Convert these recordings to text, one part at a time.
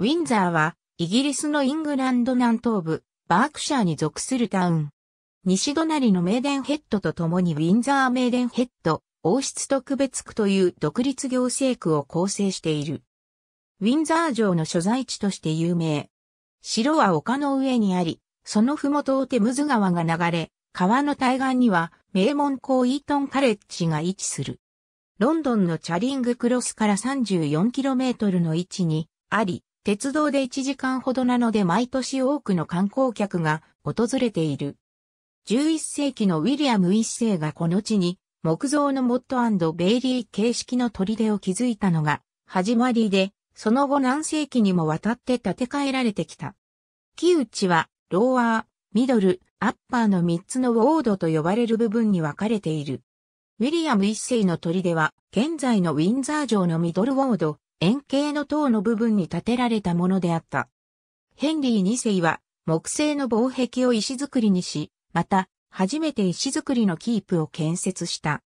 ウィンザーは、イギリスのイングランド南東部、バークシャーに属するタウン。西隣のメーデンヘッドと共にウィンザーメーデンヘッド、王室特別区という独立行政区を構成している。ウィンザー城の所在地として有名。城は丘の上にあり、その麓をテムズ川が流れ、川の対岸には名門校イートンカレッジが位置する。ロンドンのチャリングクロスから 34km の位置にあり、鉄道で1時間ほどなので毎年多くの観光客が訪れている。11世紀のウィリアム1世がこの地に木造のモットベイリー形式の砦を築いたのが始まりで、その後何世紀にもわたって建て替えられてきた。木内はローアー、ミドル、アッパーの3つのウォードと呼ばれる部分に分かれている。ウィリアム1世の砦は現在のウィンザー城のミドルウォード、円形の塔の部分に建てられたものであった。ヘンリー2世は木製の防壁を石造りにし、また、初めて石造りのキープを建設した。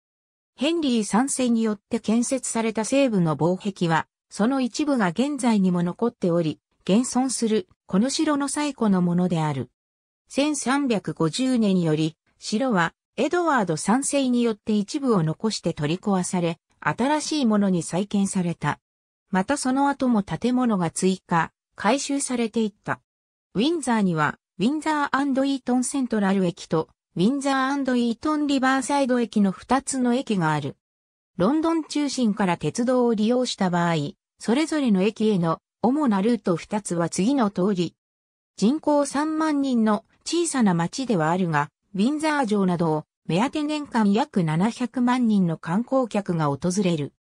ヘンリー3世によって建設された西部の防壁は、その一部が現在にも残っており、現存するこの城の最古のものである。1350年より、城はエドワード3世によって一部を残して取り壊され、新しいものに再建された。またその後も建物が追加、改修されていった。ウィンザーには、ウィンザーイートンセントラル駅と、ウィンザーイートンリバーサイド駅の2つの駅がある。ロンドン中心から鉄道を利用した場合、それぞれの駅への主なルート2つは次の通り。人口3万人の小さな町ではあるが、ウィンザー城などを目当て年間約700万人の観光客が訪れる。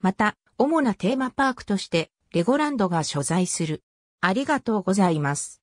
また、主なテーマパークとしてレゴランドが所在する。ありがとうございます。